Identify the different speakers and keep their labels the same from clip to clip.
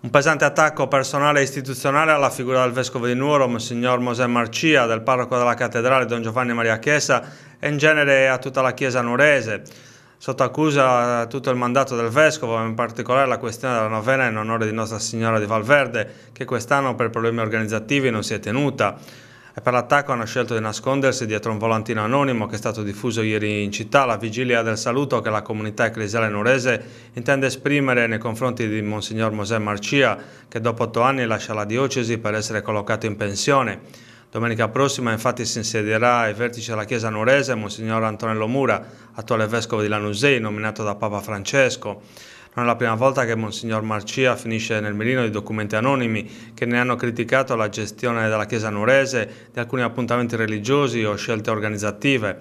Speaker 1: Un pesante attacco personale e istituzionale alla figura del Vescovo di Nuoro, Monsignor Mosè Marcia, del parroco della Cattedrale Don Giovanni Maria Chiesa e in genere a tutta la Chiesa Nurese. Sotto accusa tutto il mandato del Vescovo, in particolare la questione della novena in onore di Nostra Signora di Valverde, che quest'anno per problemi organizzativi non si è tenuta. E per l'attacco hanno scelto di nascondersi dietro un volantino anonimo che è stato diffuso ieri in città alla vigilia del saluto che la comunità ecclesiale norese intende esprimere nei confronti di Monsignor Mosè Marcia che dopo otto anni lascia la diocesi per essere collocato in pensione. Domenica prossima infatti si insedierà ai vertici della Chiesa norese Monsignor Antonello Mura, attuale vescovo di Lanusei, nominato da Papa Francesco. Non è la prima volta che Monsignor Marcia finisce nel mirino di documenti anonimi che ne hanno criticato la gestione della Chiesa nurese, di alcuni appuntamenti religiosi o scelte organizzative.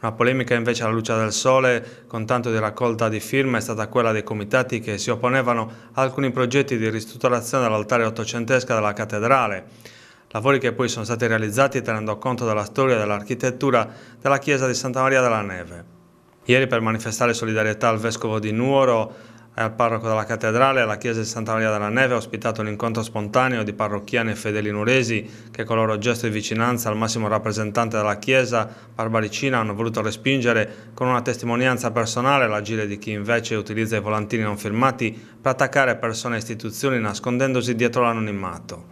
Speaker 1: Una polemica invece alla luce del sole, con tanto di raccolta di firme, è stata quella dei comitati che si opponevano a alcuni progetti di ristrutturazione dell'altare ottocentesca della cattedrale. Lavori che poi sono stati realizzati tenendo conto della storia e dell'architettura della chiesa di Santa Maria della Neve. Ieri per manifestare solidarietà al vescovo di Nuoro al parroco della cattedrale alla chiesa di Santa Maria della Neve ha ospitato un incontro spontaneo di parrocchiani e fedeli nuresi che con loro gesto di vicinanza al massimo rappresentante della chiesa, Barbaricina, hanno voluto respingere con una testimonianza personale l'agire di chi invece utilizza i volantini non firmati per attaccare persone e istituzioni nascondendosi dietro l'anonimato.